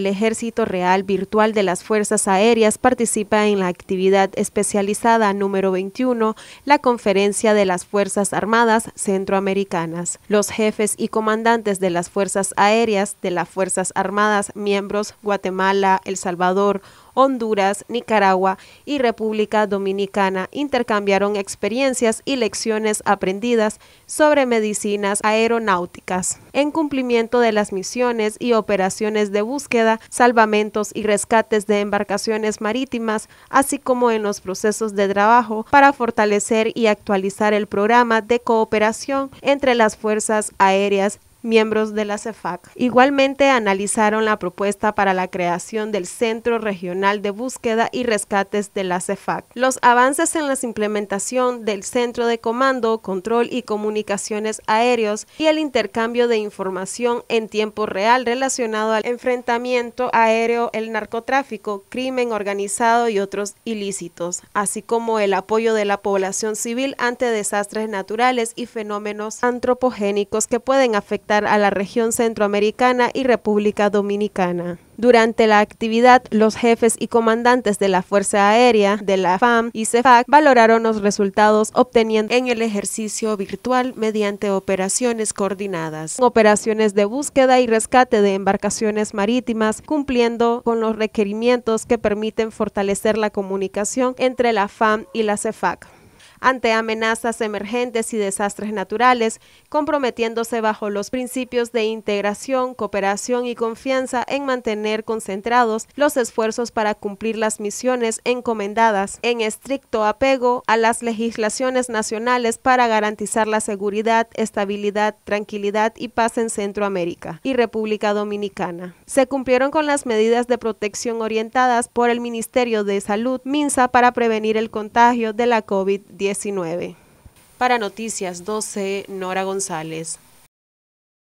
El Ejército Real Virtual de las Fuerzas Aéreas participa en la actividad especializada número 21, la Conferencia de las Fuerzas Armadas Centroamericanas. Los jefes y comandantes de las Fuerzas Aéreas de las Fuerzas Armadas miembros Guatemala, El Salvador, Honduras, Nicaragua y República Dominicana intercambiaron experiencias y lecciones aprendidas sobre medicinas aeronáuticas en cumplimiento de las misiones y operaciones de búsqueda, salvamentos y rescates de embarcaciones marítimas, así como en los procesos de trabajo para fortalecer y actualizar el programa de cooperación entre las fuerzas aéreas miembros de la CEFAC. Igualmente analizaron la propuesta para la creación del Centro Regional de Búsqueda y Rescates de la CEFAC, los avances en la implementación del Centro de Comando, Control y Comunicaciones Aéreos y el intercambio de información en tiempo real relacionado al enfrentamiento aéreo, el narcotráfico, crimen organizado y otros ilícitos, así como el apoyo de la población civil ante desastres naturales y fenómenos antropogénicos que pueden afectar a la región centroamericana y República Dominicana. Durante la actividad, los jefes y comandantes de la Fuerza Aérea, de la FAM y CEFAC valoraron los resultados obtenidos en el ejercicio virtual mediante operaciones coordinadas, operaciones de búsqueda y rescate de embarcaciones marítimas, cumpliendo con los requerimientos que permiten fortalecer la comunicación entre la FAM y la CEFAC ante amenazas emergentes y desastres naturales, comprometiéndose bajo los principios de integración, cooperación y confianza en mantener concentrados los esfuerzos para cumplir las misiones encomendadas, en estricto apego a las legislaciones nacionales para garantizar la seguridad, estabilidad, tranquilidad y paz en Centroamérica y República Dominicana. Se cumplieron con las medidas de protección orientadas por el Ministerio de Salud, MINSA, para prevenir el contagio de la COVID-19. Para Noticias 12, Nora González.